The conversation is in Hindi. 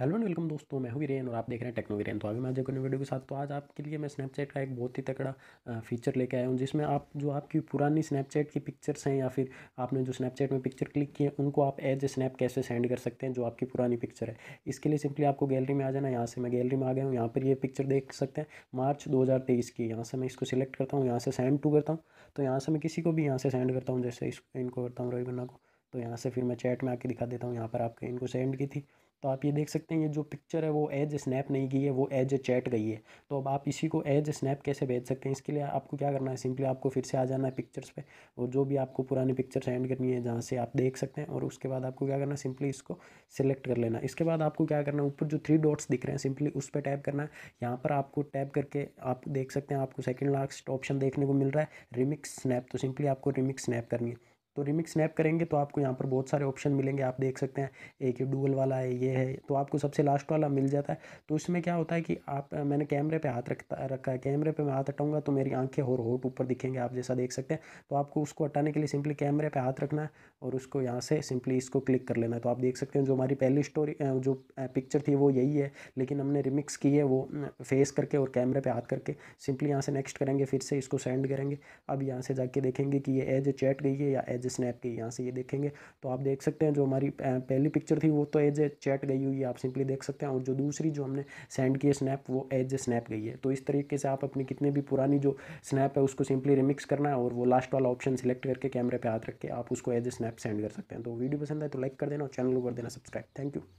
हेलो एंड वेलकम दोस्तों मैं हूं वीरेन और आप देख रहे हैं टेक्नो वीरेन तो अभी मैं आज वीडियो के साथ तो आज आपके लिए मैं स्नैपचैट का एक बहुत ही तगड़ा फीचर लेके आया हूं जिसमें आप जो आपकी पुरानी स्नैपचैट की पिक्चर्स हैं या फिर आपने जो स्नैपचैट में पिक्चर क्लिक किए उनको आप एज ए स्नैप कैसे सेंड कर सकते हैं जो आपकी पुरानी पिक्चर है इसके लिए सिंपली आपको गैलरी में आ जाना यहाँ से मैं गैलरी में आ गया हूँ यहाँ पर ये पिक्चर देख सकते हैं मार्च दो की यहाँ से मैं इसको सिलेक्ट करता हूँ यहाँ से सेंड टू करता हूँ तो यहाँ से मैं किसी को भी यहाँ से सेंड करता हूँ जैसे इनको करता हूँ रवि को तो यहाँ से फिर मैं चैट में आके दिखा देता हूँ यहाँ पर आपके इनको सेंड की थी तो आप ये देख सकते हैं ये जो पिक्चर है वो एज स्नैप नहीं गई है वो एज चैट गई है तो अब आप इसी को एज स्नैप कैसे भेज सकते हैं इसके लिए आपको क्या करना है सिंपली आपको फिर से आ जाना है पिक्चर्स पे और जो भी आपको पुराने पिक्चर सेंड करनी है जहाँ से आप देख सकते हैं और उसके बाद आपको क्या करना है सिंपली इसको सिलेक्ट कर लेना इसके बाद आपको क्या करना है ऊपर जो थ्री डॉट्स दिख रहे हैं सिंपली उस पर टैप करना है यहाँ पर आपको टैप करके आप देख सकते हैं आपको सेकेंड लास्ट ऑप्शन देखने को मिल रहा है रिमिक्स स्नैप तो सिंपली आपको रिमिक्स स्नैप करनी है तो रिमिक्स स्नैप करेंगे तो आपको यहाँ पर बहुत सारे ऑप्शन मिलेंगे आप देख सकते हैं एक डूबल वाला है ये है तो आपको सबसे लास्ट वाला मिल जाता है तो इसमें क्या होता है कि आप मैंने कैमरे पे हाथ रखता रखा है कैमरे पे मैं हाथ हटाऊंगा तो मेरी आंखें और होट ऊपर दिखेंगे आप जैसा देख सकते हैं तो आपको उसको हटाने के लिए सिंपली कैमरे पर हाथ रखना है और उसको यहाँ से सिंपली इसको क्लिक कर लेना है तो आप देख सकते हैं जो हमारी पहली स्टोरी जो पिक्चर थी वो यही है लेकिन हमने रिमिक्स की है वो फेस करके और कैमरे पर हाथ करके सिंपली यहाँ से नेक्स्ट करेंगे फिर से इसको सेंड करेंगे अब यहाँ से जाके देखेंगे कि ये एज चैट गई है या एज एज स्नैप के यहाँ से ये देखेंगे तो आप देख सकते हैं जो हमारी पहली पिक्चर थी वो तो एज ए चैट गई हुई है आप सिंपली देख सकते हैं और जो दूसरी जो हमने सेंड की है स्नैप वो एज ए स्नैप गई है तो इस तरीके से आप अपनी कितनी भी पुरानी जो स्नैप है उसको सिंपली रिमिक्स करना है और वो लास्ट वाला ऑप्शन सिलेक्ट करके कैमरे पर हाथ रख के आप उसको एज ए स्नैप सेंड कर सकते हैं तो वीडियो पसंद है तो लाइक कर देना और चैनल को कर देना सब्सक्राइब थैंक यू